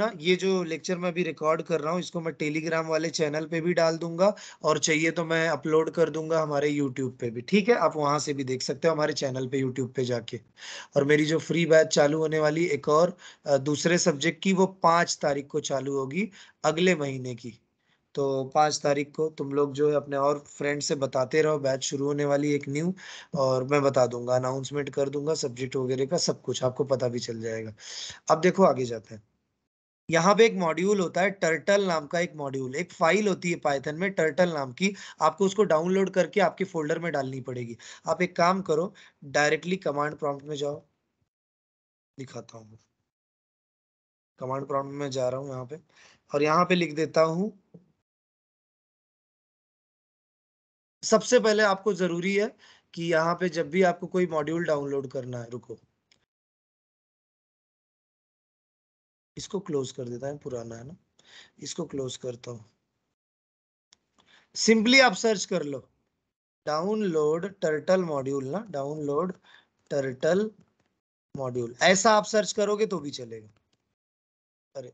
अपना ये जो लेक्चर मैं अभी रिकॉर्ड कर रहा हूँ इसको मैं टेलीग्राम वाले चैनल पे भी डाल दूंगा और चाहिए तो मैं अपलोड कर दूंगा हमारे यूट्यूब पे भी ठीक है आप वहां से भी देख सकते हो हमारे चैनल पे यूट्यूब पे जाके और मेरी जो फ्री बैच चालू होने वाली एक और दूसरे सब्जेक्ट की वो पांच तारीख को चालू होगी अगले महीने की तो पाँच तारीख को तुम लोग जो है अपने और फ्रेंड से बताते रहो बैच शुरू होने वाली एक न्यू और मैं बता दूंगा अनाउंसमेंट कर दूंगा सब्जेक्ट वगैरह का सब कुछ आपको पता भी चल जाएगा अब देखो आगे जाते हैं यहाँ पे एक मॉड्यूल होता है टर्टल नाम का एक मॉड्यूल एक फाइल होती है पाइथन में टर्टल नाम की आपको उसको डाउनलोड करके आपके फोल्डर में डालनी पड़ेगी आप एक काम करो डायरेक्टली कमांड प्रॉम्प्ट में जाओ दिखाता हूँ कमांड प्रॉम्प्ट में जा रहा हूँ यहाँ पे और यहाँ पे लिख देता हूँ सबसे पहले आपको जरूरी है कि यहाँ पे जब भी आपको कोई मॉड्यूल डाउनलोड करना है रुको इसको क्लोज कर देता है पुराना है ना इसको क्लोज करता हूं सिंपली आप सर्च कर लो डाउनलोड टर्टल मॉड्यूल ना डाउनलोड टर्टल मॉड्यूल ऐसा आप सर्च करोगे तो भी चलेगा अरे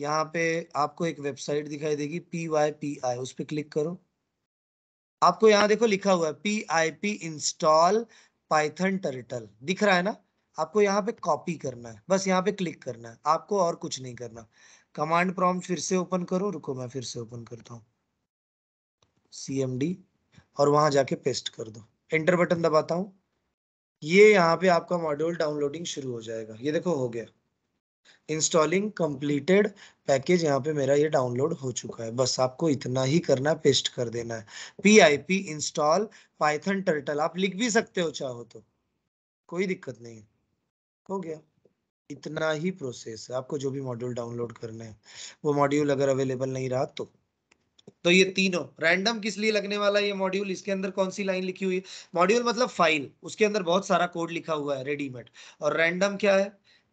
यहाँ पे आपको एक वेबसाइट दिखाई देगी पी वाई पी आई उस पर क्लिक करो आपको यहाँ देखो लिखा हुआ है P I P install Python turtle दिख रहा है ना आपको यहाँ पे कॉपी करना है बस यहाँ पे क्लिक करना है आपको और कुछ नहीं करना कमांड प्रॉम्प्ट फिर से ओपन करो रुको मैं फिर से ओपन करता हूँ सी एम डी और वहां जाके पेस्ट कर दो एंटर बटन दबाता हूँ ये यहाँ पे आपका मॉड्यूल डाउनलोडिंग शुरू हो जाएगा ये देखो हो गया इंस्टॉलिंग कंप्लीटेड पैकेज यहाँ पे मेरा ये डाउनलोड हो चुका है बस आपको इतना ही करना है पेस्ट कर देना है P I P install Python turtle आप लिख भी सकते हो चाहो तो कोई दिक्कत नहीं है हो गया इतना ही प्रोसेस है आपको जो भी मॉड्यूल डाउनलोड करना है वो मॉड्यूल अगर अवेलेबल नहीं रहा तो तो ये तीनों रैंडम किस लिए लगने वाला है ये मॉड्यूल इसके अंदर कौन सी लाइन लिखी हुई है मॉड्यूल मतलब फाइल उसके अंदर बहुत सारा कोड लिखा हुआ है रेडीमेड और रैंडम क्या है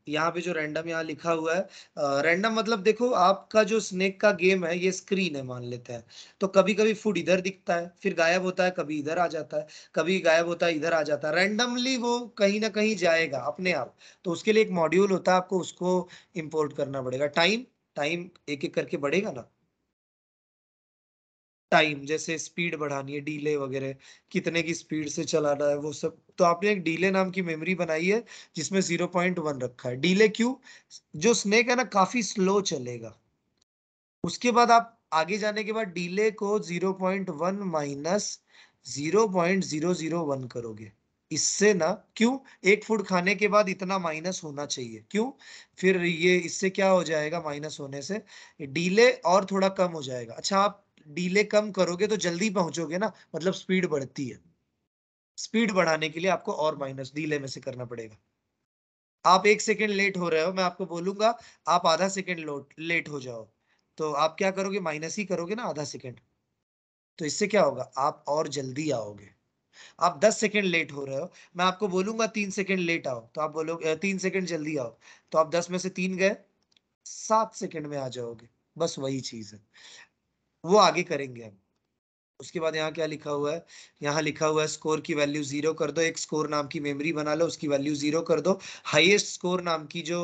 यहाँ पे जो रैंडम यहाँ लिखा हुआ है रैंडम मतलब देखो आपका जो स्नेक का गेम है ये स्क्रीन है मान लेते हैं तो कभी कभी फूड इधर दिखता है फिर गायब होता है कभी इधर आ जाता है कभी गायब होता है इधर आ जाता है रैंडमली वो कहीं ना कहीं जाएगा अपने आप तो उसके लिए एक मॉड्यूल होता है आपको उसको इम्पोर्ट करना पड़ेगा टाइम टाइम एक एक करके बढ़ेगा ना टाइम जैसे स्पीड बढ़ानी है डीले वगैरह कितने की स्पीड से चलाना है वो सब तो आपने एक डीले नाम की मेमोरी बनाई है जिसमें जीरो पॉइंट वन रखा है डीले क्यों जो स्नेक है ना काफी स्लो चलेगा उसके बाद आप आगे जाने के बाद डीले को zero point one minus zero point zero zero one करोगे इससे ना क्यों एक फूड खाने के बाद इतना माइनस होना चाहिए क्यों फिर ये इससे क्या हो जाएगा माइनस होने से डीले और थोड़ा कम हो जाएगा अच्छा आप डीले कम करोगे तो जल्दी पहुंचोगे ना मतलब स्पीड बढ़ती है स्पीड बढ़ाने के लिए आपको और माइनस डीले में से करना पड़ेगा आप एक सेकेंड लेट हो रहे हो मैं आपको बोलूंगा आप आधा सेकेंड लेट हो जाओ तो आप क्या करोगे माइनस ही करोगे ना आधा सेकेंड तो इससे क्या होगा आप और जल्दी आओगे आप 10 सेकेंड लेट हो रहे हो मैं आपको बोलूंगा तीन सेकेंड लेट आओ तो आप बोलोगे तीन सेकेंड जल्दी आओ तो आप 10 में से तीन गए सात सेकेंड में आ जाओगे बस वही चीज है वो आगे करेंगे हम उसके बाद यहाँ क्या लिखा हुआ है यहाँ लिखा हुआ है स्कोर की वैल्यू जीरो कर दो एक स्कोर नाम की मेमोरी बना लो उसकी वैल्यू जीरो कर दो हाईएस्ट स्कोर नाम की जो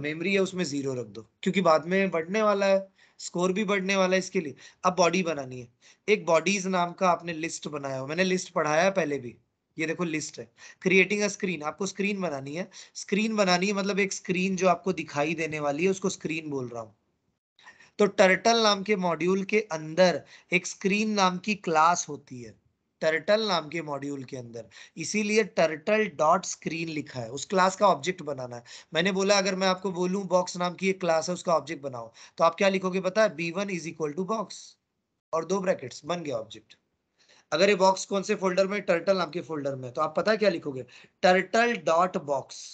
मेमोरी है उसमें जीरो रख दो क्योंकि बाद में बढ़ने वाला है स्कोर भी बढ़ने वाला है इसके लिए अब बॉडी बनानी है एक बॉडीज नाम का आपने लिस्ट बनाया हो मैंने लिस्ट पढ़ाया पहले भी ये देखो लिस्ट है क्रिएटिंग अ स्क्रीन आपको स्क्रीन बनानी है स्क्रीन बनानी है मतलब एक स्क्रीन जो आपको दिखाई देने वाली है उसको स्क्रीन बोल रहा हूँ तो टर्टल नाम के मॉड्यूल के अंदर एक स्क्रीन नाम की क्लास होती है टर्टल नाम के मॉड्यूल के अंदर इसीलिए टर्टल डॉट स्क्रीन लिखा है उस क्लास का ऑब्जेक्ट बनाना है मैंने बोला अगर मैं आपको बोलूं बॉक्स नाम की एक क्लास है उसका ऑब्जेक्ट बनाओ तो आप क्या लिखोगे पता है B one is equal to box और दो ब्रैकेट्स बन गया ऑब्जेक्ट अगर ये बॉक्स कौन से फोल्डर में टर्टल नाम के फोल्डर में तो आप पता है क्या लिखोगे टर्टल डॉट बॉक्स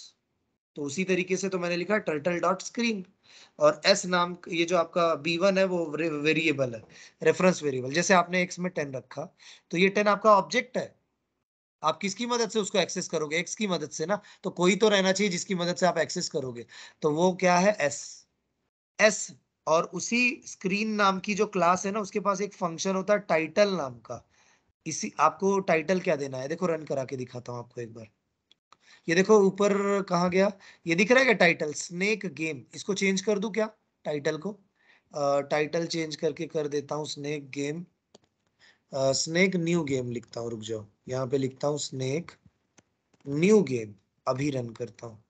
तो उसी तरीके से तो मैंने लिखा टर्टल डॉट स्क्रीन और एस नाम ये जो आपका बी वन है वो वेरिएबल है रेफरेंस वेरिएबल जैसे आपने एक्स में टेन रखा तो ये टेन आपका ऑब्जेक्ट है आप किसकी मदद से उसको एक्सेस करोगे एक्स की मदद से ना तो कोई तो रहना चाहिए जिसकी मदद से आप एक्सेस करोगे तो वो क्या है एस एस और उसी स्क्रीन नाम की जो क्लास है ना उसके पास एक फंक्शन होता है टाइटल नाम का इसी आपको टाइटल क्या देना है देखो रन करा के दिखाता हूँ आपको एक बार ये देखो ऊपर कहा गया ये दिख रहा है क्या टाइटल स्नेक गेम इसको चेंज कर दू क्या टाइटल को टाइटल चेंज करके कर देता हूँ snake game snake new game लिखता हूँ रुक जाओ यहाँ पे लिखता हूँ स्नेक न्यू गेम अभी रन करता हूँ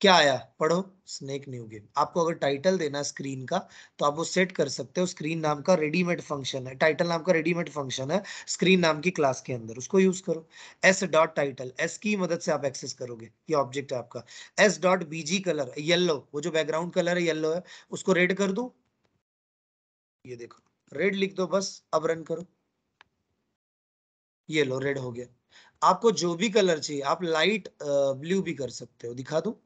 क्या आया पढ़ो स्नेक न्यू गेम आपको अगर टाइटल देना स्क्रीन का तो आप वो सेट कर सकते हो स्क्रीन नाम का रेडीमेड फंक्शन है टाइटल नाम का रेडीमेड फंक्शन है स्क्रीन नाम की क्लास के अंदर उसको यूज करो एस डॉट टाइटल एस की मदद से आप एक्सेस करोगे ये ऑब्जेक्ट है आपका S dot BG colour yellow वो जो बैकग्राउंड कलर है येल्लो है उसको रेड कर दू ये देखो रेड लिख दो बस अब रन करो येलो रेड हो गया आपको जो भी कलर चाहिए आप लाइट ब्लू भी कर सकते हो दिखा दू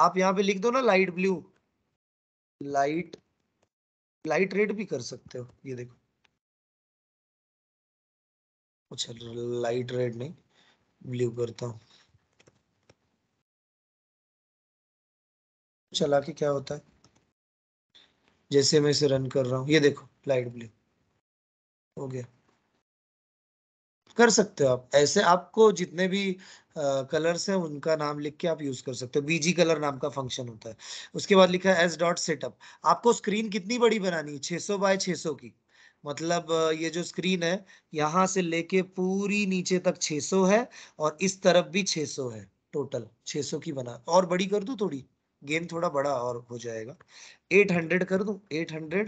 आप यहाँ पे लिख दो ना light blue light light red भी कर सकते हो ये देखो अच्छा लाइट रेड नहीं ब्लू करता हूँ चला के क्या होता है जैसे मैं इसे रन कर रहा हूँ ये देखो लाइट ब्लू हो गया कर सकते हो आप ऐसे आपको जितने भी कलर्स हैं उनका नाम लिख के आप यूज कर सकते हो बीजी कलर नाम का फंक्शन होता है उसके बाद लिखा है एस डॉट सेटअप आपको स्क्रीन कितनी बड़ी बनानी है सौ बाय छे सौ की मतलब ये जो स्क्रीन है यहाँ से लेके पूरी नीचे तक 600 है और इस तरफ भी 600 है टोटल 600 की बना और बड़ी कर दू थोड़ी गेम थोड़ा बड़ा और हो जाएगा 800 कर दू 800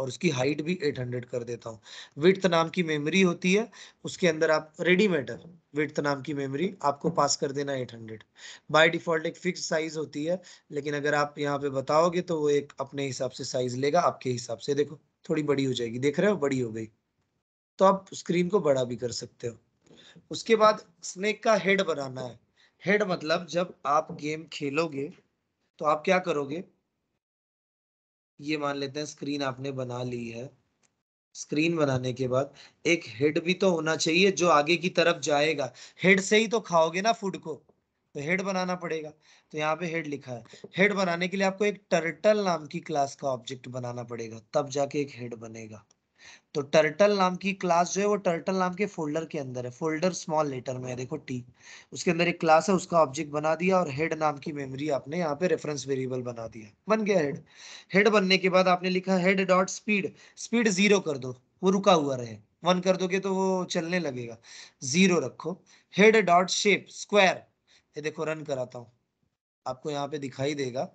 और उसकी हाइट भी 800 कर देता हूँ विथ नाम की मेमोरी होती है उसके अंदर आप रेडीमेड विथ नाम की मेमोरी आपको पास कर देना 800 हंड्रेड बाई डिफॉल्ट एक फिक्स साइज होती है लेकिन अगर आप यहाँ पे बताओगे तो वो एक अपने हिसाब से साइज लेगा आपके हिसाब से देखो थोड़ी बड़ी हो जाएगी देख रहे हो बड़ी हो गई तो आप स्क्रीन को बड़ा भी कर सकते हो उसके बाद स्नेक का हेड बनाना है हेड मतलब जब आप गेम खेलोगे तो आप क्या करोगे ये मान लेते हैं स्क्रीन आपने बना ली है स्क्रीन बनाने के बाद एक हेड भी तो होना चाहिए जो आगे की तरफ जाएगा हेड से ही तो खाओगे ना फूड को तो हेड बनाना पड़ेगा तो यहाँ पे हेड लिखा है हेड बनाने के लिए आपको एक टर्टल नाम की क्लास का ऑब्जेक्ट बनाना पड़ेगा तब जाके एक हेड बनेगा तो टर्टल नाम की क्लास जो है वो टर्टल नाम के फोल्डर के अंदर है फोल्डर स्मॉल लेटर में है देखो टी उसके अंदर एक क्लास है उसका ऑब्जेक्ट बना दिया और हेड नाम की मेमोरी आपने यहाँ पे रेफरेंस वेरिएबल बना दिया बन गया हेड हेड बनने के बाद आपने लिखा head dot speed speed zero कर दो वो रुका हुआ रहे वन कर दोगे तो वो चलने लगेगा जीरो रखो हेड डॉट शेप स्क्वायर ये देखो रन कराता हूँ आपको यहाँ पे दिखाई देगा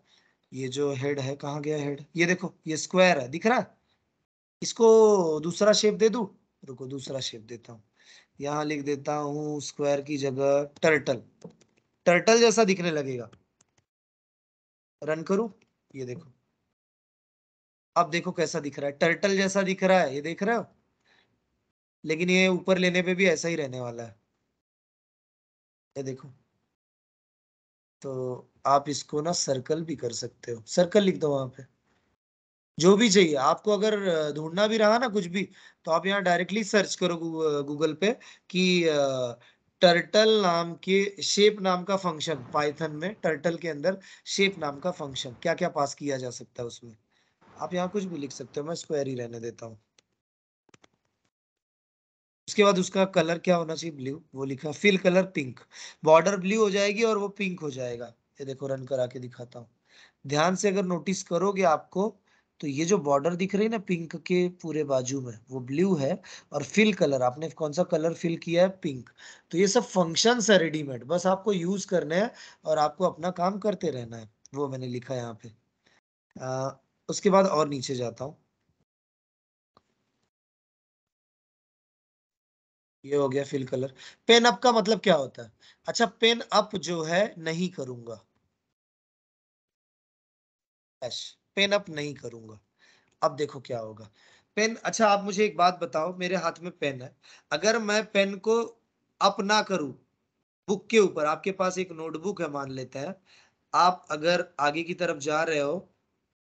ये जो हेड है कहाँ गया हेड ये देखो ये स्क्वायर है दिख रहा है इसको दूसरा शेप दे दू रुको दूसरा शेप देता हूँ यहाँ लिख देता हूँ स्क्वायर की जगह टर्टल टर्टल जैसा दिखने लगेगा रन करू ये देखो अब देखो कैसा दिख रहा है टर्टल जैसा दिख रहा है ये देख रहे हो लेकिन ये ऊपर लेने पे भी ऐसा ही रहने वाला है ये देखो तो आप इसको ना सर्कल भी कर सकते हो सर्कल लिख दो वहां पे जो भी चाहिए आपको अगर ढूंढना भी रहा ना कुछ भी तो आप यहाँ डायरेक्टली सर्च करो गूगल पे कि टर्टल नाम के शेप नाम का फंक्शन पाइथन में टर्टल के अंदर शेप नाम का फंक्शन क्या क्या पास किया जा सकता है उसमें आप यहाँ कुछ भी लिख सकते हो मैं स्क्वायर ही रहने देता हूँ उसके बाद उसका कलर क्या होना चाहिए ब्लू वो लिखा fill colour pink border blue हो जाएगी और वो पिंक हो जाएगा ये देखो रन करा के दिखाता हूँ ध्यान से अगर नोटिस करोगे आपको तो ये जो बॉर्डर दिख रही है ना पिंक के पूरे बाजू में वो ब्लू है और फिल कलर आपने कौन सा कलर फिल किया है पिंक तो ये सब फंक्शंस है रेडीमेड बस आपको यूज करने हैं और आपको अपना काम करते रहना है वो मैंने लिखा है यहाँ पे आ, उसके बाद और नीचे जाता हूँ ये हो गया फिल कलर पेन अप का मतलब क्या होता है अच्छा पेन अप जो है नहीं करूंगा पेन अप नहीं करूंगा अब देखो क्या होगा पेन अच्छा आप मुझे एक बात बताओ मेरे हाथ में पेन है अगर मैं पेन को अप ना करूं बुक के ऊपर आपके पास एक नोटबुक है मान लेते हैं आप अगर आगे की तरफ जा रहे हो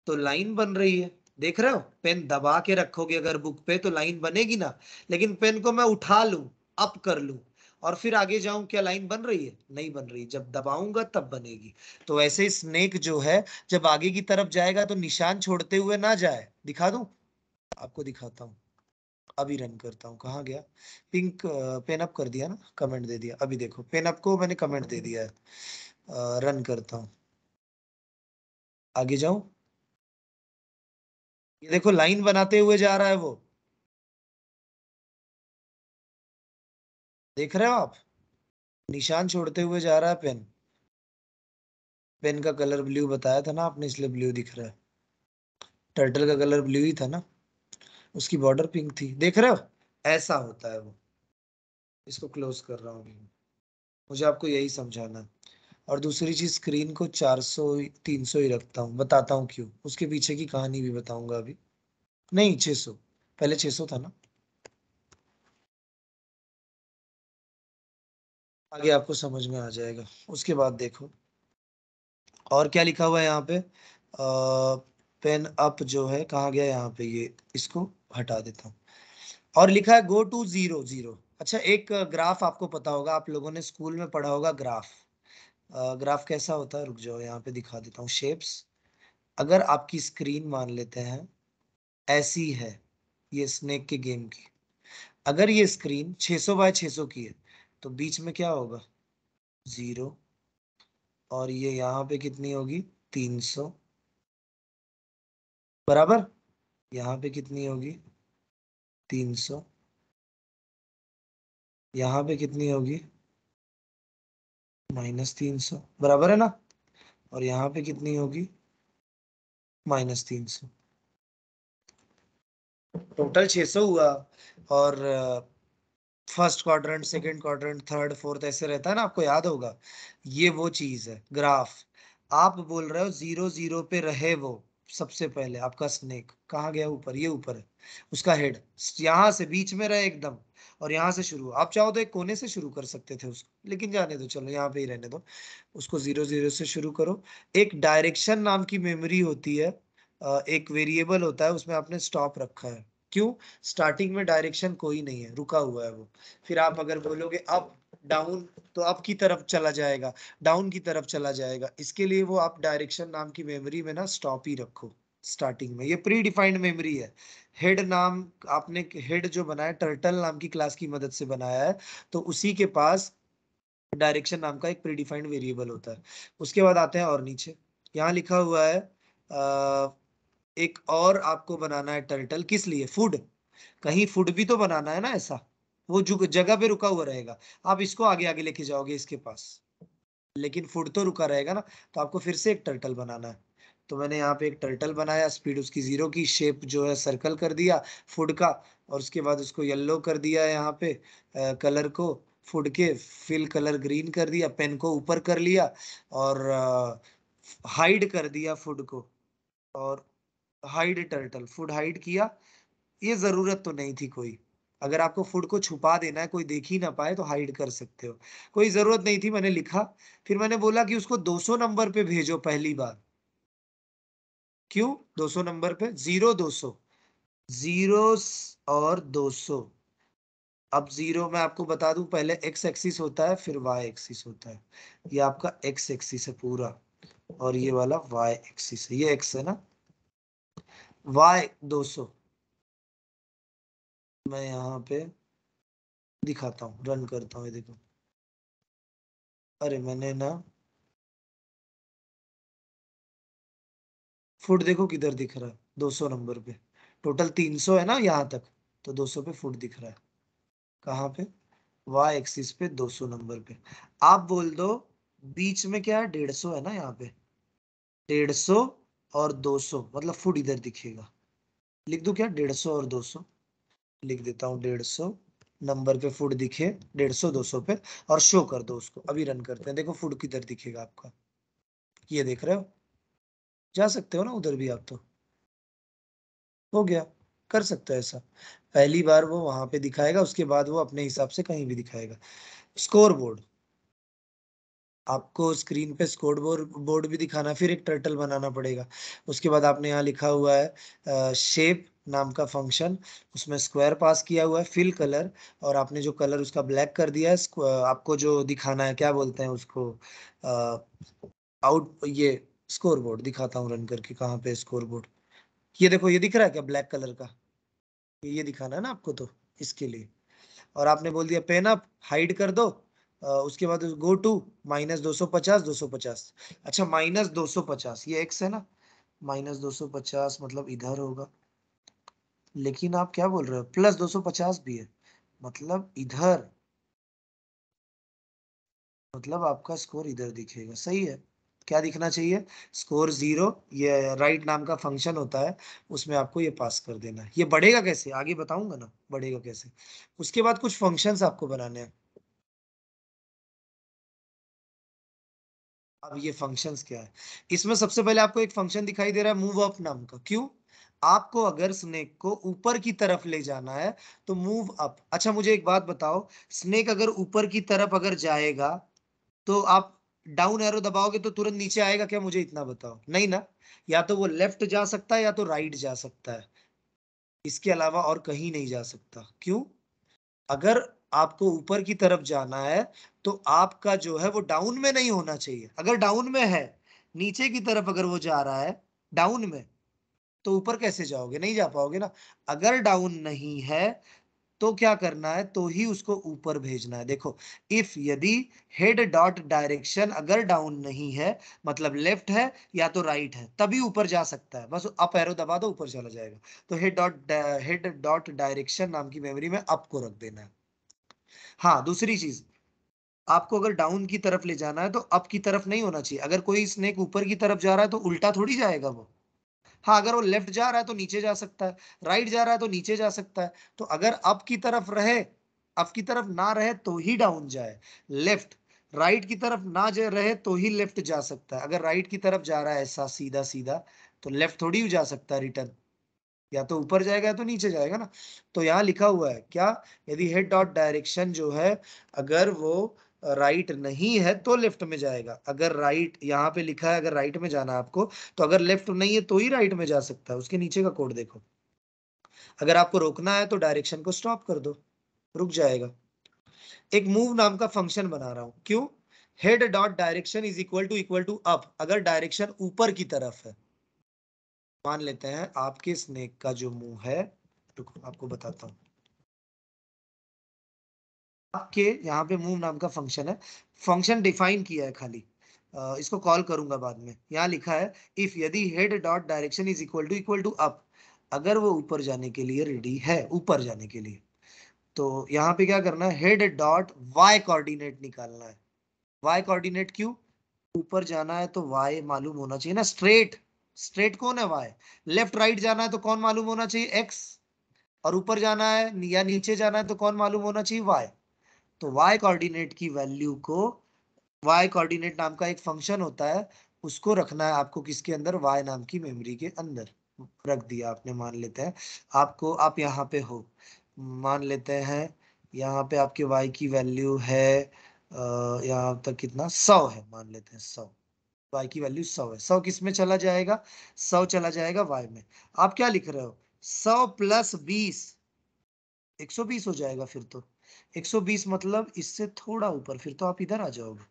तो लाइन बन रही है देख रहे हो पेन दबा के रखोगे अगर बुक पे तो लाइन बनेगी ना लेकिन पेन को मैं उठा लू अप कर लू और फिर आगे जाऊं क्या लाइन बन रही है नहीं बन रही जब दबाऊंगा तब बनेगी तो ऐसे स्नेक जो है जब आगे की तरफ जाएगा तो निशान छोड़ते हुए ना जाए दिखा दू आपको दिखाता हूँ अभी रन करता हूँ कहाँ गया पिंक पेन अप कर दिया ना कमेंट दे दिया अभी देखो पेन अप को मैंने कमेंट दे दिया है रन करता हूँ आगे जाऊं ये देखो लाइन बनाते हुए जा रहा है वो देख रहे हो आप निशान छोड़ते हुए जा रहा है पेन पेन का कलर ब्लू बताया था ना आपने इसलिए ब्लू दिख रहा है टर्टल का कलर ब्लू ही था ना उसकी बॉर्डर पिंक थी देख रहे हो ऐसा होता है वो इसको क्लोज कर रहा हूँ मुझे आपको यही समझाना है और दूसरी चीज स्क्रीन को 400 300 ही रखता हूँ बताता हूँ क्यों उसके पीछे की कहानी भी बताऊंगा अभी नहीं 600 पहले 600 था ना आगे आपको समझ में आ जाएगा उसके बाद देखो और क्या लिखा हुआ है यहाँ पे पेन अप जो है कहा गया यहाँ पे ये इसको हटा देता हूँ और लिखा है गो टू जीरो जीरो अच्छा एक ग्राफ आपको पता होगा आप लोगों ने स्कूल में पढ़ा होगा ग्राफ आ, ग्राफ कैसा होता है रुक जाओ यहाँ पे दिखा देता हूँ शेप्स अगर आपकी स्क्रीन मान लेते हैं ऐसी है ये स्नेक के गेम की अगर ये स्क्रीन 600 बाय 600 की है तो बीच में क्या होगा ज़ीरो और ये यहाँ पे कितनी होगी तीन सौ बराबर यहाँ पे कितनी होगी तीन सौ यहाँ पे कितनी होगी माइनस तीन सौ बराबर है ना और यहाँ पे कितनी होगी माइनस तीन सौ टोटल छः सौ हुआ और first quadrant second quadrant third fourth ऐसे रहता है ना आपको याद होगा ये वो चीज है ग्राफ आप बोल रहे हो जीरो जीरो पे रहे वो सबसे पहले आपका स्नेक कहा गया ऊपर ये ऊपर है उसका हेड यहाँ से बीच में रहे एकदम और यहाँ से शुरू आप चाहो तो एक कोने से शुरू कर सकते थे उसको लेकिन जाने दो चलो यहाँ पे ही रहने दो उसको जीरो जीरो से शुरू करो एक डायरेक्शन नाम की मेमोरी होती है एक वेरिएबल होता है उसमें आपने स्टॉप रखा है क्यों स्टार्टिंग में डायरेक्शन कोई नहीं है रुका हुआ है वो फिर आप अगर बोलोगे अप डाउन तो अप की तरफ चला जाएगा डाउन की तरफ चला जाएगा इसके लिए वो आप डायरेक्शन नाम की मेमोरी में ना स्टॉप ही रखो स्टार्टिंग में ये प्री डिफाइंड मेमोरी है हेड नाम आपने हेड जो बनाया टर्टल नाम की क्लास की मदद से बनाया है तो उसी के पास डायरेक्शन नाम का एक प्री डिफाइंड वेरिएबल होता है उसके बाद आते हैं और नीचे यहाँ लिखा हुआ है आ, एक और आपको बनाना है टर्टल किस लिए फूड कहीं फूड भी तो बनाना है ना ऐसा वो जगह पे रुका हुआ रहेगा आप इसको आगे आगे लेके जाओगे इसके पास लेकिन फूड तो रुका रहेगा ना तो आपको फिर से एक टर्टल बनाना है तो मैंने यहाँ पे एक टर्टल बनाया स्पीड उसकी जीरो की शेप जो है सर्कल कर दिया फूड का और उसके बाद उसको येल्लो कर दिया यहाँ पे आ, कलर को फूड के फिल कलर ग्रीन कर दिया पेन को ऊपर कर लिया और हाइड कर दिया फूड को और हाइड टर्टल फूड हाइड किया ये जरूरत तो नहीं थी कोई अगर आपको फूड को छुपा देना है कोई देख ही ना पाए तो हाइड कर सकते हो कोई जरूरत नहीं थी मैंने लिखा फिर मैंने बोला कि उसको 200 नंबर पे भेजो पहली बार क्यों 200 नंबर पे जीरो दो जीरो और 200 अब जीरो मैं आपको बता दूं पहले एक्स एक्सिस होता है फिर वाई एक्सिस होता है ये आपका एक्स एक्सिस है पूरा और ये वाला वाई एक्सिस है ये एक्स है ना वाई दो सौ मैं यहाँ पे दिखाता हूँ रन करता हूँ देखो अरे मैंने ना फुट देखो किधर दिख रहा है 200 नंबर पे टोटल 300 है ना यहाँ तक तो 200 पे फुट दिख रहा है कहाँ पे वाई एक्सिस पे 200 नंबर पे आप बोल दो बीच में क्या है सौ है ना यहाँ पे 150 और 200 मतलब फूड इधर दिखेगा लिख दो क्या 150 और 200 लिख देता हूँ 150 नंबर पे फूड दिखे 150 200 पे और शो कर दो उसको अभी रन करते हैं देखो फूड किधर दिखेगा आपका ये देख रहे हो जा सकते हो ना उधर भी आप तो हो गया कर सकते हो ऐसा पहली बार वो वहां पे दिखाएगा उसके बाद वो अपने हिसाब से कहीं भी दिखाएगा स्कोर बोर्ड आपको स्क्रीन पे स्कोर बोर्ड बोर्ड भी दिखाना फिर एक टर्टल बनाना पड़ेगा उसके बाद आपने यहाँ लिखा हुआ है शेप नाम का फंक्शन उसमें स्क्वायर पास किया हुआ है फिल कलर और आपने जो कलर उसका ब्लैक कर दिया है आपको जो दिखाना है क्या बोलते हैं उसको आउट ये स्कोर बोर्ड दिखाता हूँ रन करके कहाँ पे स्कोर बोर्ड ये देखो ये दिख रहा है क्या ब्लैक कलर का ये दिखाना है ना आपको तो इसके लिए और आपने बोल दिया पेन अप हाइड कर दो उसके बाद गो टू माइनस दो सौ पचास दो सौ पचास अच्छा माइनस दो सौ पचास ये एक्स है ना माइनस दो सौ पचास मतलब इधर होगा लेकिन आप क्या बोल रहे हो प्लस दो सौ पचास भी है मतलब इधर मतलब आपका स्कोर इधर दिखेगा सही है क्या दिखना चाहिए स्कोर जीरो ये राइट नाम का फंक्शन होता है उसमें आपको ये पास कर देना है ये बढ़ेगा कैसे आगे बताऊंगा ना बढ़ेगा कैसे उसके बाद कुछ फंक्शंस आपको बनाने हैं अब ये फंक्शंस क्या है इसमें सबसे पहले आपको एक फंक्शन दिखाई दे रहा है मूव अप नाम का क्यों आपको अगर स्नेक को ऊपर की तरफ ले जाना है तो मूव अप अच्छा मुझे एक बात बताओ स्नेक अगर ऊपर की तरफ अगर जाएगा तो आप डाउन एरो दबाओगे तो तुरंत नीचे आएगा क्या मुझे इतना बताओ नहीं ना या तो वो लेफ्ट जा सकता है या तो राइट जा सकता है इसके अलावा और कहीं नहीं जा सकता क्यों अगर आपको ऊपर की तरफ जाना है तो आपका जो है वो डाउन में नहीं होना चाहिए अगर डाउन में है नीचे की तरफ अगर वो जा रहा है डाउन में तो ऊपर कैसे जाओगे नहीं जा पाओगे ना अगर डाउन नहीं है तो क्या करना है तो ही उसको ऊपर भेजना है देखो इफ यदि हेड डॉट डायरेक्शन अगर डाउन नहीं है मतलब लेफ्ट है या तो राइट है तभी ऊपर जा सकता है बस अप एरो दबा दो ऊपर चला जाएगा तो head dot head dot direction नाम की मेमोरी में अप को रख देना है हाँ दूसरी चीज आपको अगर डाउन की तरफ ले जाना है तो अप की तरफ नहीं होना चाहिए अगर कोई स्नेक ऊपर की तरफ जा रहा है तो उल्टा थोड़ी जाएगा वो हाँ अगर वो लेफ्ट जा रहा है तो नीचे जा सकता है राइट जा रहा है तो नीचे जा सकता है तो अगर अप की तरफ रहे अप की तरफ ना रहे तो ही डाउन जाए लेफ्ट राइट की तरफ ना जा रहे तो ही लेफ्ट जा सकता है अगर राइट की तरफ जा रहा है ऐसा सीधा सीधा तो लेफ्ट थोड़ी जा सकता है रिटर्न या तो ऊपर जाएगा या तो नीचे जाएगा ना तो यहाँ लिखा हुआ है क्या यदि हेड डॉट डायरेक्शन जो है अगर वो राइट नहीं है तो लेफ्ट में जाएगा अगर राइट यहाँ पे लिखा है अगर राइट में जाना आपको तो अगर लेफ्ट नहीं है तो ही राइट में जा सकता है उसके नीचे का कोड देखो अगर आपको रोकना है तो डायरेक्शन को स्टॉप कर दो रुक जाएगा एक मूव नाम का फंक्शन बना रहा हूं क्यों head dot direction is equal to equal to up अगर डायरेक्शन ऊपर की तरफ है मान लेते हैं आपके स्नेक का जो मुंह है रुको आपको बताता हूं आपके यहाँ पे मूव नाम का फंक्शन है फंक्शन डिफाइन किया है खाली uh, इसको कॉल करूंगा बाद में यहाँ लिखा है इफ यदि head dot direction is equal to equal to up अगर वो ऊपर जाने के लिए रेडी है ऊपर जाने के लिए तो यहाँ पे क्या करना है हेड डॉट वाई कोऑर्डिनेट निकालना है वाई कोऑर्डिनेट क्यों ऊपर जाना है तो वाई मालूम होना चाहिए ना स्ट्रेट स्ट्रेट कौन है वाई लेफ्ट राइट जाना है तो कौन मालूम होना चाहिए एक्स और ऊपर जाना है या नीचे जाना है तो कौन मालूम होना चाहिए वाई तो y कोऑर्डिनेट की वैल्यू को y कोऑर्डिनेट नाम का एक फंक्शन होता है उसको रखना है आपको किसके अंदर y नाम की मेमोरी के अंदर रख दिया आपने मान लेते हैं आपको आप यहाँ पे हो मान लेते हैं यहाँ पे आपके y की वैल्यू है यहाँ तक कितना सौ है मान लेते हैं सौ y की वैल्यू सौ है सौ किस में चला जाएगा सौ चला जाएगा y में आप क्या लिख रहे हो सौ प्लस बीस एक सौ बीस हो जाएगा फिर तो 120 मतलब इससे थोड़ा ऊपर फिर तो आप इधर आ जाओगे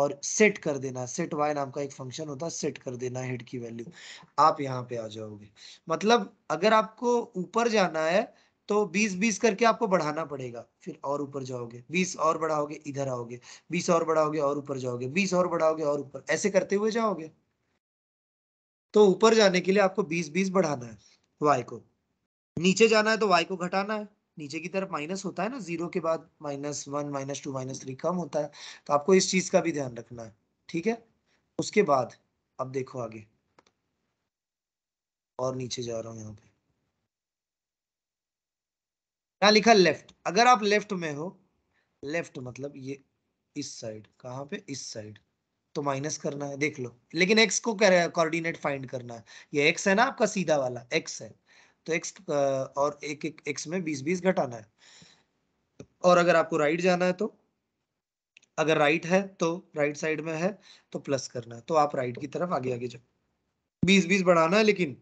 और सेट कर देना सेट वाई नाम का एक फंक्शन होता है सेट कर देना हेड की वैल्यू आप यहाँ पे आ जाओगे मतलब अगर आपको ऊपर जाना है तो 20-20 करके आपको बढ़ाना पड़ेगा फिर और ऊपर जाओगे 20 और बढ़ाओगे इधर आओगे 20 और बढ़ाओगे और ऊपर जाओगे 20 और बढ़ाओगे और ऊपर ऐसे करते हुए जाओगे तो ऊपर जाने के लिए आपको 20-20 बढ़ाना है वाई को नीचे जाना है तो वाई को घटाना है नीचे की तरफ माइनस होता है ना जीरो के बाद minus one minus two minus three कम होता है तो आपको इस चीज का भी ध्यान रखना है ठीक है उसके बाद अब देखो आगे और नीचे जा रहा हूं यहाँ पे क्या लिखा लेफ्ट अगर आप लेफ्ट में हो लेफ्ट मतलब ये इस साइड कहाँ पे इस साइड तो माइनस करना है देख लो लेकिन एक्स को कोऑर्डिनेट फाइंड करना है ये एक्स है ना आपका सीधा वाला एक्स है तो एक्स और एक एक एक्स में बीस बीस घटाना है और अगर आपको राइट जाना है तो अगर राइट है तो राइट साइड में है तो प्लस करना है तो आप राइट की तरफ आगे आगे जाओ बीस बीस बढ़ाना है लेकिन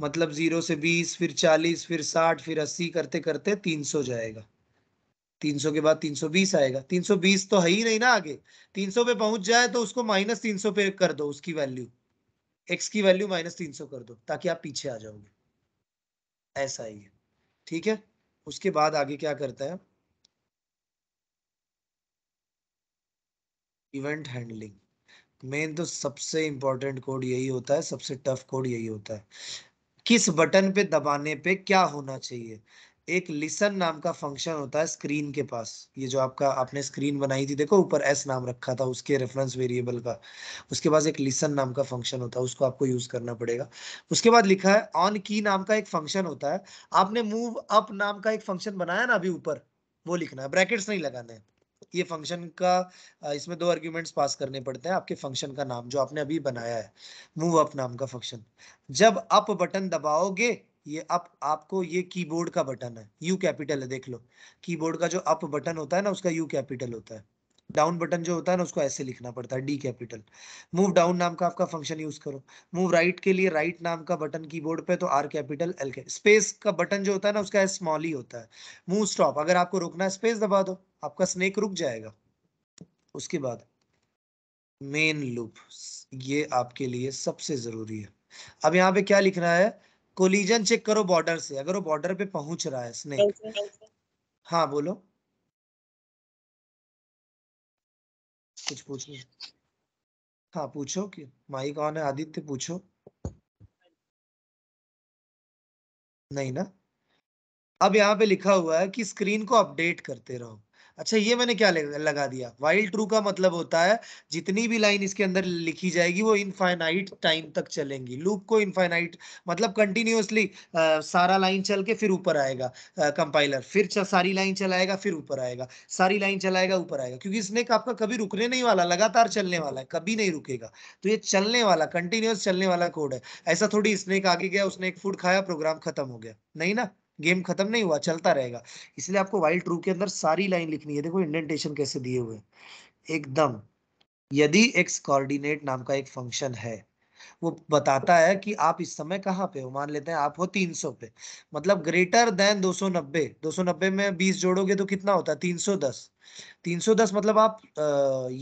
मतलब जीरो से बीस फिर चालीस फिर साठ फिर अस्सी करते करते तीन सौ जाएगा तीन सौ के बाद तीन सौ बीस आएगा तीन सौ बीस तो है ही नहीं ना आगे तीन सौ पे पहुंच जाए तो उसको माइनस तीन सौ पे कर दो उसकी वैल्यू एक्स की वैल्यू माइनस तीन सौ कर दो ताकि आप पीछे आ जाओगे ऐसा ही है ठीक है उसके बाद आगे क्या करता है इवेंट हैंडलिंग मेन तो सबसे इंपॉर्टेंट कोड यही होता है सबसे टफ कोड यही होता है किस बटन पे दबाने पे क्या होना चाहिए एक लिसन नाम का फंक्शन होता है स्क्रीन के पास ये जो आपका आपने स्क्रीन बनाई थी देखो ऊपर एस नाम रखा था उसके रेफरेंस वेरिएबल का उसके पास एक लिसन नाम का फंक्शन होता है उसको आपको यूज करना पड़ेगा उसके बाद लिखा है ऑन की नाम का एक फंक्शन होता है आपने मूव अप नाम का एक फंक्शन बनाया ना अभी ऊपर वो लिखना है ब्रैकेट्स नहीं लगाने ये फंक्शन का इसमें दो आर्ग्यूमेंट्स पास करने पड़ते हैं आपके फंक्शन का नाम जो आपने अभी बनाया है मूव अप नाम का फंक्शन जब अप बटन दबाओगे ये अप आपको ये कीबोर्ड का बटन है यू कैपिटल है देख लो कीबोर्ड का जो अप बटन होता है ना उसका यू कैपिटल होता है डाउन बटन जो होता है ना उसको ऐसे लिखना पड़ता है डी कैपिटल मूव डाउन नाम का आपका फंक्शन यूज करो मूव राइट के लिए राइट right नाम का बटन कीबोर्ड पे तो आर कैपिटल एल के स्पेस का बटन जो होता है ना उसका स्मॉल ही होता है मूव स्टॉप अगर आपको रोकना है स्पेस दबा दो आपका स्नेक रुक जाएगा उसके बाद मेन लूप ये आपके लिए सबसे जरूरी है अब यहाँ पे क्या लिखना है कोलिजन चेक करो बॉर्डर से अगर वो बॉर्डर पे पहुंच रहा है स्नेक हाँ बोलो कुछ पूछो हाँ पूछो कि माई कौन है आदित्य पूछो नहीं ना अब यहाँ पे लिखा हुआ है कि स्क्रीन को अपडेट करते रहो अच्छा ये मैंने क्या लगा दिया वाइल्ड ट्रू का मतलब होता है जितनी भी लाइन इसके अंदर लिखी जाएगी वो इनफाइनाइट टाइम तक चलेंगी लूप को इनफाइनाइट मतलब कंटिन्यूसली सारा लाइन चल के फिर ऊपर आएगा कंपाइलर फिर सारी लाइन चलाएगा फिर ऊपर आएगा सारी लाइन चलाएगा ऊपर आएगा क्योंकि स्नेक आपका कभी रुकने नहीं वाला लगातार चलने वाला है कभी नहीं रुकेगा तो ये चलने वाला कंटिन्यूस चलने वाला कोड है ऐसा थोड़ी स्नेक आगे गया उसने एक फूड खाया प्रोग्राम खत्म हो गया नहीं ना गेम खत्म नहीं हुआ चलता रहेगा इसलिए आपको वाइल ट्रू के अंदर सारी लाइन लिखनी है देखो इंडेंटेशन कैसे दिए हुए एकदम यदि एक्स कोऑर्डिनेट नाम का एक फंक्शन है वो बताता है कि आप इस समय कहाँ पे हो मान लेते हैं आप हो 300 पे मतलब ग्रेटर देन 290 290 में 20 जोड़ोगे तो कितना होता है 310 310 मतलब आप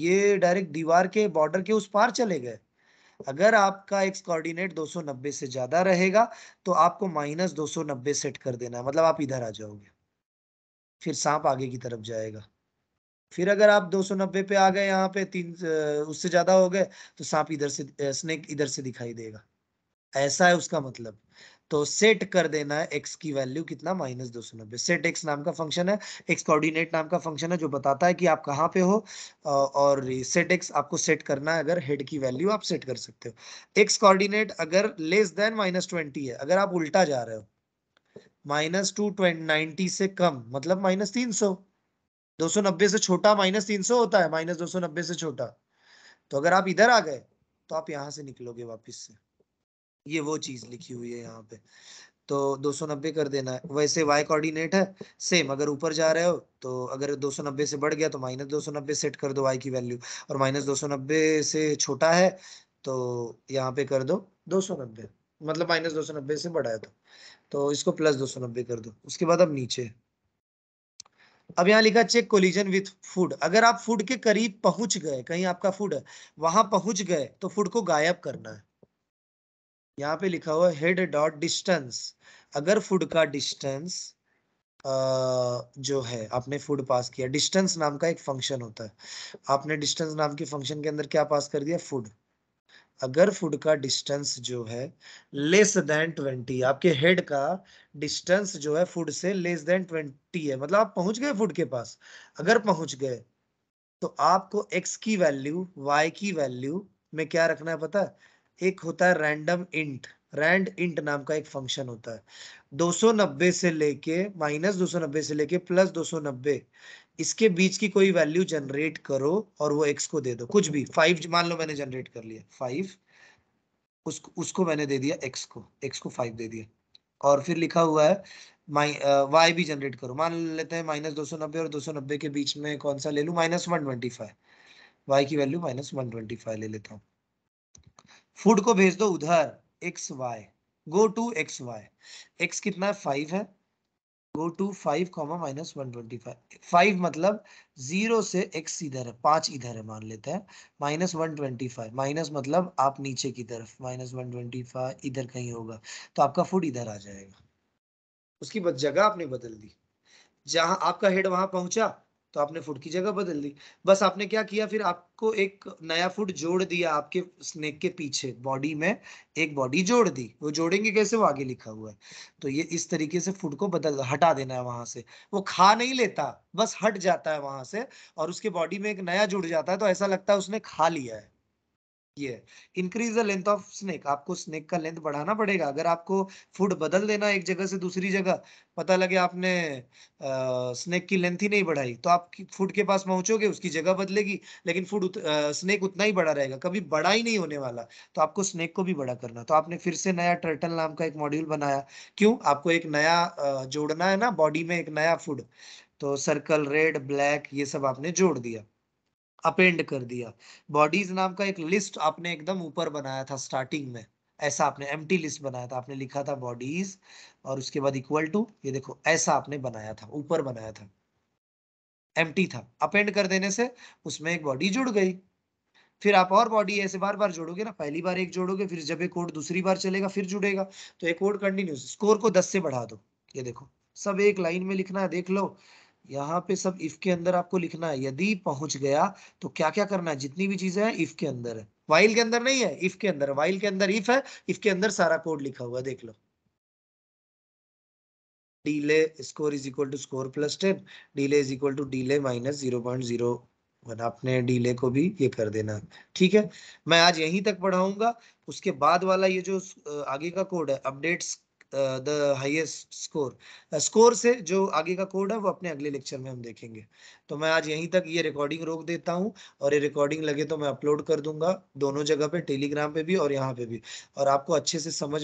ये डायरेक्ट दीवार के बॉर्डर के उस पार चले गए अगर आपका एक्स कोऑर्डिनेट 290 से ज्यादा रहेगा तो आपको माइनस दो सेट कर देना है मतलब आप इधर आ जाओगे फिर सांप आगे की तरफ जाएगा फिर अगर आप 290 पे आ गए यहाँ पे तीन उससे ज्यादा हो गए तो सांप इधर से स्नेक इधर से दिखाई देगा ऐसा है उसका मतलब तो सेट कर देना है एक्स की वैल्यू कितना माइनस दो सौ नब्बे सेट एक्स नाम का फंक्शन है एक्स कोऑर्डिनेट नाम का फंक्शन है जो बताता है कि आप कहाँ पे हो और सेट एक्स आपको सेट करना है अगर हेड की वैल्यू आप सेट कर सकते हो एक्स कोऑर्डिनेट अगर लेस देन माइनस ट्वेंटी है अगर आप उल्टा जा रहे हो माइनस टू नाइनटी से कम मतलब माइनस तीन सौ दो सौ नब्बे से छोटा माइनस तीन सौ होता है माइनस दो सौ नब्बे से छोटा तो अगर आप इधर आ गए तो आप यहां से निकलोगे वापिस से ये वो चीज लिखी हुई है यहाँ पे तो 290 कर देना है वैसे वाई कोऑर्डिनेट है सेम अगर ऊपर जा रहे हो तो अगर 290 से बढ़ गया तो माइनस दो सेट कर दो वाई की वैल्यू और माइनस दो से छोटा है तो यहाँ पे कर दो 290 मतलब माइनस दो से बढ़ा है तो तो इसको प्लस दो कर दो उसके बाद अब नीचे अब यहाँ लिखा चेक कोलिजन विथ फूड अगर आप फूड के करीब पहुंच गए कहीं आपका फूड है वहां पहुंच गए तो फूड को गायब करना है यहाँ पे लिखा हुआ हेड डॉट डिस्टेंस अगर फूड का डिस्टेंस जो है आपने फूड पास किया डिस्टेंस नाम का एक फंक्शन होता है आपने डिस्टेंस नाम के फंक्शन के अंदर क्या पास कर दिया फूड अगर फूड का डिस्टेंस जो है लेस देन ट्वेंटी आपके हेड का डिस्टेंस जो है फूड से लेस देन ट्वेंटी है मतलब आप पहुंच गए फूड के पास अगर पहुंच गए तो आपको एक्स की वैल्यू वाई की वैल्यू में क्या रखना है पता है एक होता है रैंडम इंट रैंड इंट नाम का एक फंक्शन होता है 290 से लेके माइनस दो से लेके प्लस दो इसके बीच की कोई वैल्यू जनरेट करो और वो एक्स को दे दो कुछ भी फाइव मान लो मैंने जनरेट कर लिया फाइव उसको उसको मैंने दे दिया एक्स को एक्स को फाइव दे दिया और फिर लिखा हुआ है माइ वाई uh, भी जनरेट करो मान लेते हैं माइनस दो और दो के बीच में कौन सा ले लूँ माइनस वन की वैल्यू माइनस वन ले लेता हूँ फूड को भेज दो उधर X Y go to X Y X कितना है फाइव है go to five comma minus one twenty five five मतलब जीरो से एक्स इधर है पांच इधर है मान लेते हैं minus one twenty five minus मतलब आप नीचे की तरफ माइनस वन ट्वेंटी फाइव इधर कहीं होगा तो आपका फूड इधर आ जाएगा उसकी जगह आपने बदल दी जहां आपका हेड वहां पहुंचा तो आपने फुट की जगह बदल दी बस आपने क्या किया फिर आपको एक नया फुट जोड़ दिया आपके स्नेक के पीछे बॉडी में एक बॉडी जोड़ दी वो जोड़ेंगे कैसे वो आगे लिखा हुआ है तो ये इस तरीके से फुट को बदल हटा देना है वहां से वो खा नहीं लेता बस हट जाता है वहां से और उसके बॉडी में एक नया जुड़ जाता है तो ऐसा लगता है उसने खा लिया है ये increase the length of snake आपको स्नेक का लेंथ बढ़ाना पड़ेगा अगर आपको फूड बदल देना एक जगह से दूसरी जगह पता लगे आपने आ, स्नेक की लेंथ ही नहीं बढ़ाई तो आप फूड के पास पहुंचोगे उसकी जगह बदलेगी लेकिन फूड उत, स्नेक उतना ही बड़ा रहेगा कभी बड़ा ही नहीं होने वाला तो आपको स्नेक को भी बड़ा करना तो आपने फिर से नया टर्टल नाम का एक मॉड्यूल बनाया क्यों आपको एक नया जोड़ना है ना बॉडी में एक नया फूड तो सर्कल रेड ब्लैक ये सब आपने जोड़ दिया अपेंड कर दिया बॉडीज नाम का एक लिस्ट आपने एकदम ऊपर बनाया था स्टार्टिंग में ऐसा आपने एम लिस्ट बनाया था आपने लिखा था बॉडीज और उसके बाद इक्वल टू ये देखो ऐसा आपने बनाया था ऊपर बनाया था एम था अपेंड कर देने से उसमें एक बॉडी जुड़ गई फिर आप और बॉडी ऐसे बार बार जोड़ोगे ना पहली बार एक जोड़ोगे फिर जब एक कोड दूसरी बार चलेगा फिर जुड़ेगा तो एक कोड कंटिन्यू स्कोर को दस से बढ़ा दो ये देखो सब एक लाइन में लिखना है देख लो यहाँ पे सब इफ के अंदर आपको लिखना है यदि पहुंच गया तो क्या क्या करना है जितनी भी चीजें हैं इफ के अंदर है वाइल के अंदर नहीं है इफ के अंदर वाइल के अंदर इफ है इफ के अंदर सारा कोड लिखा हुआ देख लो delay score is equal to score plus ten delay is equal to delay minus zero point zero one आपने डीले को भी ये कर देना ठीक है मैं आज यहीं तक पढ़ाऊंगा उसके बाद वाला ये जो आगे का कोड है updates the highest score score से जो आगे का कोड है वो अपने अगले लेक्चर में हम देखेंगे तो मैं आज यहीं तक ये रिकॉर्डिंग रोक देता हूँ और ये रिकॉर्डिंग लगे तो मैं अपलोड कर दूंगा दोनों जगह पे टेलीग्राम पे भी और यहाँ पे भी और आपको अच्छे से समझ